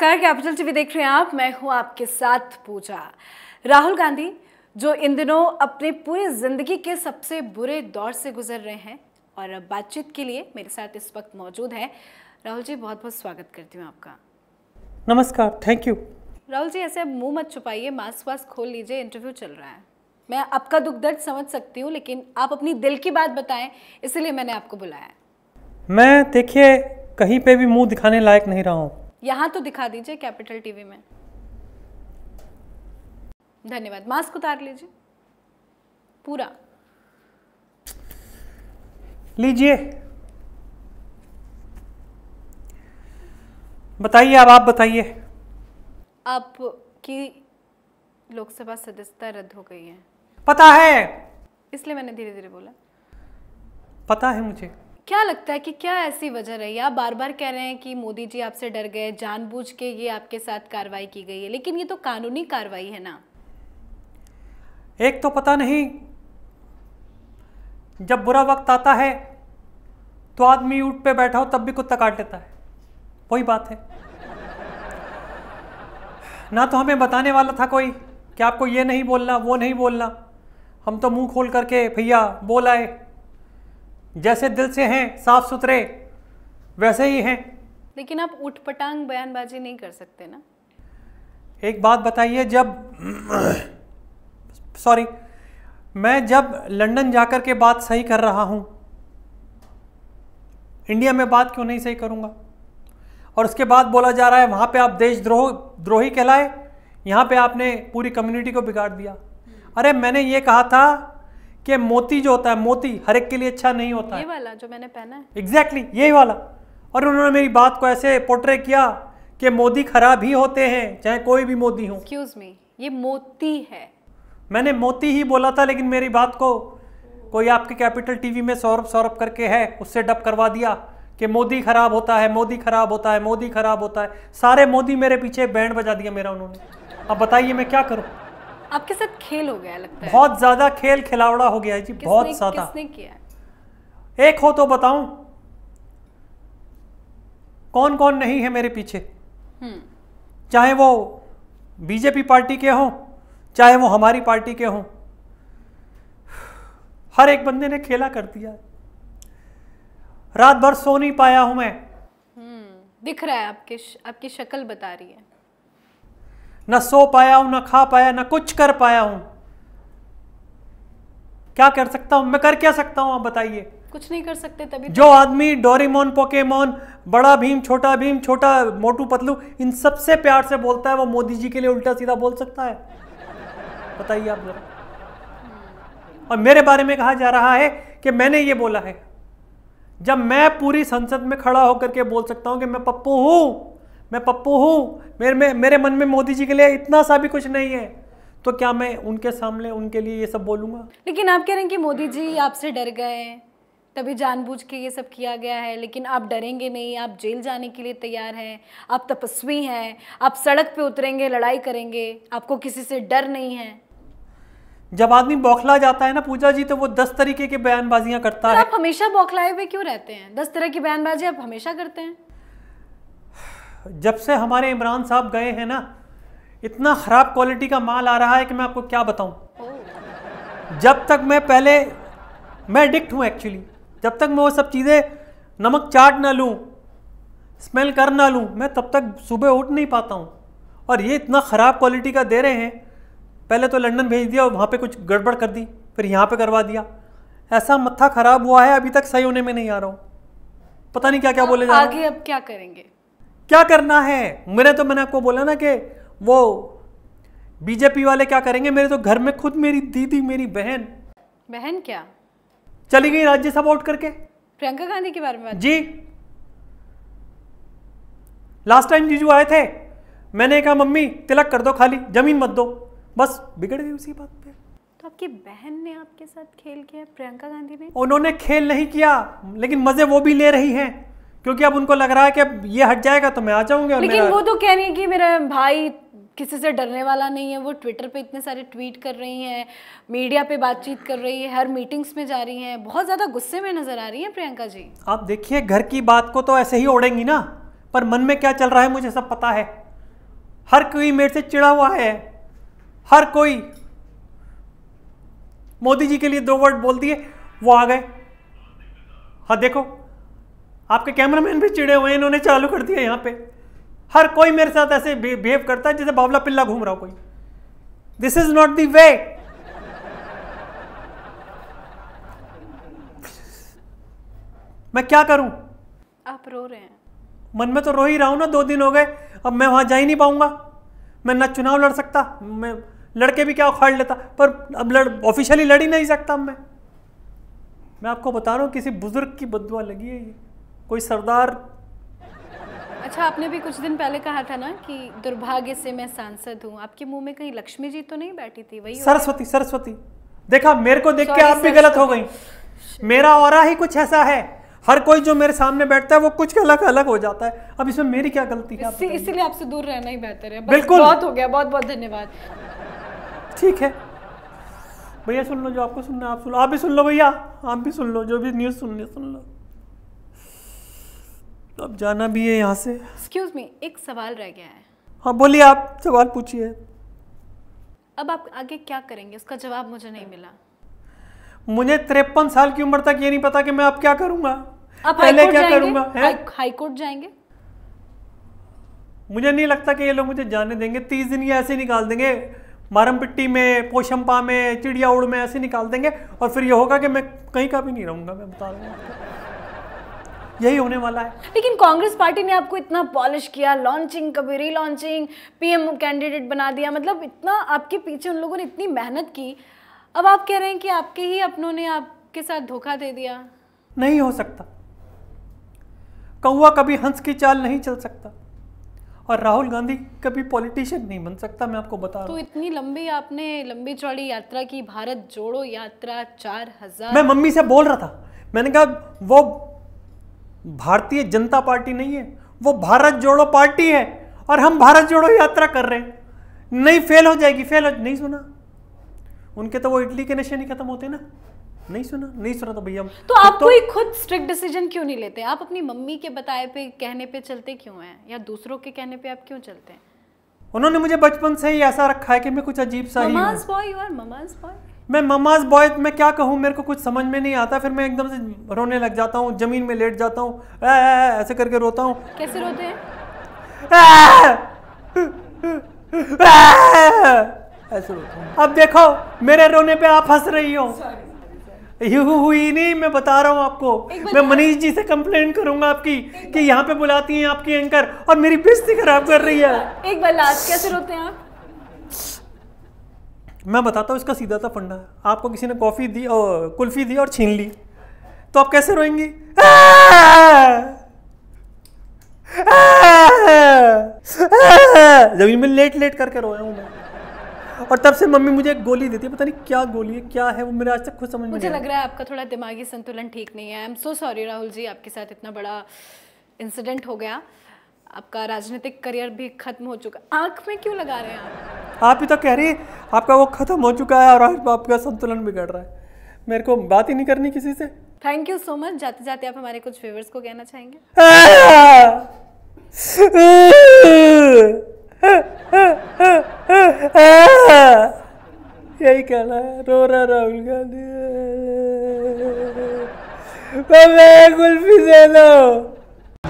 नमस्कार capital TV देख रहे हैं आप मैं हूं आपके साथ पूजा राहुल गांधी जो इन दिनों अपने पूरे ज़िंदगी के सबसे बुरे दौर से गुजर रहे हैं और बातचीत के लिए मेरे साथ इस वक्त मौजूद हैं राहुल जी बहुत बहुत स्वागत करती हूं आपका नमस्कार थैंक यू राहुल जी ऐसे मुंह मत छुपाइए मास्क वास्क खोल लीजिए इंटरव्यू चल रहा है मैं आपका दुख दर्द समझ सकती हूँ लेकिन आप अपनी दिल की बात बताएं इसीलिए मैंने आपको बुलाया मैं देखिए कहीं पे भी मुंह दिखाने लायक नहीं रहा हूँ यहाँ तो दिखा दीजिए कैपिटल टीवी में धन्यवाद मास्क उतार लीजिए पूरा लीजिए बताइए अब आप बताइए आप की लोकसभा सदस्यता रद्द हो गई है पता है इसलिए मैंने धीरे धीरे बोला पता है मुझे क्या लगता है कि क्या ऐसी वजह रही आप बार बार कह रहे हैं कि मोदी जी आपसे डर गए जानबूझ के ये आपके साथ कार्रवाई की गई है लेकिन ये तो कानूनी कार्रवाई है ना एक तो पता नहीं जब बुरा वक्त आता है तो आदमी ऊट पे बैठा हो तब भी कुत्ता काट लेता है वही बात है ना तो हमें बताने वाला था कोई कि आपको ये नहीं बोलना वो नहीं बोलना हम तो मुंह खोल करके भैया बोल आए जैसे दिल से हैं साफ सुथरे वैसे ही हैं लेकिन आप उठपटांग बयानबाजी नहीं कर सकते ना एक बात बताइए जब सॉरी मैं जब लंदन जाकर के बात सही कर रहा हूं इंडिया में बात क्यों नहीं सही करूंगा और उसके बाद बोला जा रहा है वहां पे आप देशद्रोह द्रोही कहलाए यहां पे आपने पूरी कम्युनिटी को बिगाड़ दिया अरे मैंने ये कहा था कि मोती जो होता है मोती हर एक के लिए अच्छा नहीं होता ये वाला जो मैंने पहना है एग्जैक्टली exactly, यही वाला और उन्होंने मेरी बात को ऐसे पोर्ट्रे किया कि मोदी खराब ही होते हैं चाहे कोई भी मोदी हो एक्सक्यूज मी ये मोती है मैंने मोती ही बोला था लेकिन मेरी बात को कोई आपके कैपिटल टीवी में सौरभ सौरभ करके है उससे डब करवा दिया कि मोदी खराब होता है मोदी खराब होता है मोदी खराब होता है सारे मोदी मेरे पीछे बैंड बजा दिया मेरा उन्होंने अब बताइए मैं क्या करूँ आपके साथ खेल हो गया लगता है बहुत ज्यादा खेल खिलावड़ा हो गया है जी किसने, बहुत ज्यादा किसने किया एक हो तो बताऊं कौन कौन नहीं है मेरे पीछे हम्म। चाहे वो बीजेपी पार्टी के हों चाहे वो हमारी पार्टी के हों हर एक बंदे ने खेला कर दिया रात भर सो नहीं पाया हूं मैं हम्म। दिख रहा है आपके आपकी शक्ल बता रही है ना सो पाया हूं ना खा पाया ना कुछ कर पाया हूं क्या कर सकता हूं मैं कर क्या सकता हूं आप बताइए कुछ नहीं कर सकते तभी जो आदमी डोरीमोन पोकेमोन बड़ा भीम छोटा भीम छोटा मोटू पतलू इन सबसे प्यार से बोलता है वो मोदी जी के लिए उल्टा सीधा बोल सकता है बताइए आप जरा और मेरे बारे में कहा जा रहा है कि मैंने ये बोला है जब मैं पूरी संसद में खड़ा होकर के बोल सकता हूं कि मैं पप्पू हूं मैं पप्पू हूँ मेरे में मेरे मन में मोदी जी के लिए इतना सा भी कुछ नहीं है तो क्या मैं उनके सामने उनके लिए ये सब बोलूँगा लेकिन आप कह रहे हैं कि मोदी जी आपसे डर गए तभी जानबूझ के ये सब किया गया है लेकिन आप डरेंगे नहीं आप जेल जाने के लिए तैयार हैं आप तपस्वी हैं आप सड़क पे उतरेंगे लड़ाई करेंगे आपको किसी से डर नहीं है जब आदमी बौखला जाता है ना पूजा जी तो वो दस तरीके की बयानबाजियां करता तो है आप हमेशा बौखलाए हुए क्यों रहते हैं दस तरह की बयानबाजी आप हमेशा करते हैं जब से हमारे इमरान साहब गए हैं ना इतना ख़राब क्वालिटी का माल आ रहा है कि मैं आपको क्या बताऊं जब तक मैं पहले मैं एडिक्ट हूं एक्चुअली जब तक मैं वो सब चीज़ें नमक चाट ना लूँ स्मेल कर ना लूँ मैं तब तक सुबह उठ नहीं पाता हूँ और ये इतना ख़राब क्वालिटी का दे रहे हैं पहले तो लंदन भेज दिया और वहाँ पे कुछ गड़बड़ कर दी फिर यहाँ पे करवा दिया ऐसा मत्था ख़राब हुआ है अभी तक सही होने में नहीं आ रहा हूँ पता नहीं क्या क्या बोले जा आगे अब क्या करेंगे क्या करना है मैंने तो मैंने आपको बोला ना कि वो बीजेपी वाले क्या करेंगे मेरे तो घर में खुद मेरी दीदी मेरी बहन बहन क्या चली गई राज्यसभा उठ करके प्रियंका गांधी के बारे में जी लास्ट टाइम जीजू आए थे मैंने कहा मम्मी तिलक कर दो खाली जमीन मत दो बस बिगड़ गई उसी बात पे तो आपकी बहन ने आपके साथ खेल किया प्रियंका गांधी ने उन्होंने खेल नहीं किया लेकिन मजे वो भी ले रही हैं क्योंकि अब उनको लग रहा है कि ये हट जाएगा तो मैं आ जाऊंगा लेकिन वो तो कह रही है कि मेरा भाई किसी से डरने वाला नहीं है वो ट्विटर पे इतने सारे ट्वीट कर रही हैं मीडिया पे बातचीत कर रही है हर मीटिंग्स में जा रही हैं बहुत ज़्यादा गुस्से में नज़र आ रही है प्रियंका जी आप देखिए घर की बात को तो ऐसे ही ओढ़ेंगी ना पर मन में क्या चल रहा है मुझे सब पता है हर कोई मेरे से चिड़ा हुआ है हर कोई मोदी जी के लिए दो वर्ड बोल दिए वो आ गए हाँ देखो आपके कैमरामैन भी चिड़े हुए हैं इन्होंने चालू कर दिया यहाँ पे हर कोई मेरे साथ ऐसे बिहेव करता है जैसे बावला पिल्ला घूम रहा हो कोई this is not the way मैं क्या करूं आप रो रहे हैं मन में तो रो ही रहा हूं ना दो दिन हो गए अब मैं वहां जा ही नहीं पाऊंगा मैं ना चुनाव लड़ सकता मैं लड़के भी क्या उखाड़ लेता पर अब लड़ ऑफिशियली लड़ ही नहीं सकता मैं मैं आपको बता रहा हूं किसी बुजुर्ग की बदुआ लगी है ये कोई सरदार अच्छा आपने भी कुछ दिन पहले कहा था ना कि दुर्भाग्य से मैं सांसद हूँ आपके मुंह में कहीं लक्ष्मी जी तो नहीं बैठी थी वही सरस्वती सरस्वती देखा मेरे को देख के आप भी गलत हो गई मेरा और ही कुछ ऐसा है हर कोई जो मेरे सामने बैठता है वो कुछ अलग अलग हो जाता है अब इसमें मेरी क्या गलती है इसीलिए आपसे दूर रहना ही बेहतर है बिल्कुल बहुत हो गया बहुत बहुत धन्यवाद ठीक है भैया सुन लो जो आपको सुनना आप सुन लो आप भी सुन लो भैया आप भी सुन लो जो भी न्यूज़ सुननी सुन लो अब जाना भी है यहाँ से एक्सक्यूज मी एक सवाल रह गया है हाँ बोलिए आप सवाल पूछिए अब आप आगे क्या करेंगे उसका जवाब मुझे नहीं मिला मुझे तिरपन साल की उम्र तक ये नहीं पता कि मैं अब क्या करूँगा पहले क्या करूंगा हाई कोर्ट जाएंगे मुझे नहीं लगता कि ये लोग मुझे जाने देंगे तीस दिन ये ऐसे निकाल देंगे मारम पिट्टी में पोशंपा में चिड़िया उड़ में ऐसे निकाल देंगे और फिर ये होगा कि मैं कहीं का भी नहीं रहूंगा मैं बता रहा हूँ यही होने वाला है लेकिन कांग्रेस पार्टी ने आपको इतना पॉलिश किया लॉन्चिंग कभी री लॉन्चिंग पीएम कैंडिडेट बना दिया मतलब इतना आपके पीछे उन लोगों ने इतनी मेहनत की अब आप कह रहे हैं कि आपके ही अपनों ने आपके साथ धोखा दे दिया नहीं हो सकता कौआ कभी हंस की चाल नहीं चल सकता और राहुल गांधी कभी पॉलिटिशियन नहीं बन सकता मैं आपको बता तो इतनी लंबी आपने लंबी चौड़ी यात्रा की भारत जोड़ो यात्रा चार हजार मैं मम्मी से बोल रहा था मैंने कहा वो भारतीय जनता पार्टी नहीं है वो भारत जोड़ो पार्टी है और हम भारत जोड़ो यात्रा कर रहे हैं नहीं फेल हो जाएगी फेल हो नहीं सुना उनके तो वो इटली के नशे नहीं खत्म होते ना नहीं सुना नहीं सुना तो भैया तो आप तो, कोई खुद स्ट्रिक्ट डिसीजन क्यों नहीं लेते आप अपनी मम्मी के बताए पे कहने पे चलते क्यों हैं या दूसरों के कहने पे आप क्यों चलते हैं उन्होंने मुझे बचपन से ही ऐसा रखा है कि मैं कुछ अजीब सा ही हूं। मैं ममाज बॉय मैं क्या कहूँ मेरे को कुछ समझ में नहीं आता फिर मैं एकदम से रोने लग जाता हूँ जमीन में लेट जाता हूँ ऐसे करके रोता हूँ कैसे रोते हैं ऐसे अब देखो मेरे रोने पे आप हंस रही हो यू हुई नहीं मैं बता रहा हूँ आपको मैं मनीष जी से कंप्लेंट करूंगा आपकी कि यहाँ पे बुलाती हैं आपकी एंकर और मेरी बेस्ती खराब कर रही है एक बार लास्ट कैसे रोते हैं आप मैं बताता हूँ इसका सीधा था फंडा आपको किसी ने कॉफ़ी दी और कुल्फ़ी दी और छीन ली तो आप कैसे रोएंगी जमीन में लेट लेट करके रोया हूँ मैं और तब से मम्मी मुझे एक गोली देती है पता नहीं क्या गोली है क्या है वो मेरे आज तक खुद समझ में मुझे लग रहा है आपका थोड़ा दिमागी संतुलन ठीक नहीं है I am so sorry Rahul ji आपके साथ इतना बड़ा इंसिडेंट हो गया आपका राजनीतिक करियर भी खत्म हो चुका आंख में क्यों लगा रहे हैं आप आप ही तो कह रही आपका वो ख़त्म हो चुका है और आपका संतुलन बिगड़ रहा है मेरे को बात ही नहीं करनी किसी से थैंक यू सो मच जाते जाते आप हमारे कुछ फेवर्स को कहना चाहेंगे यही कहना है रो रहा राहुल गांधी कुल्फी दे दो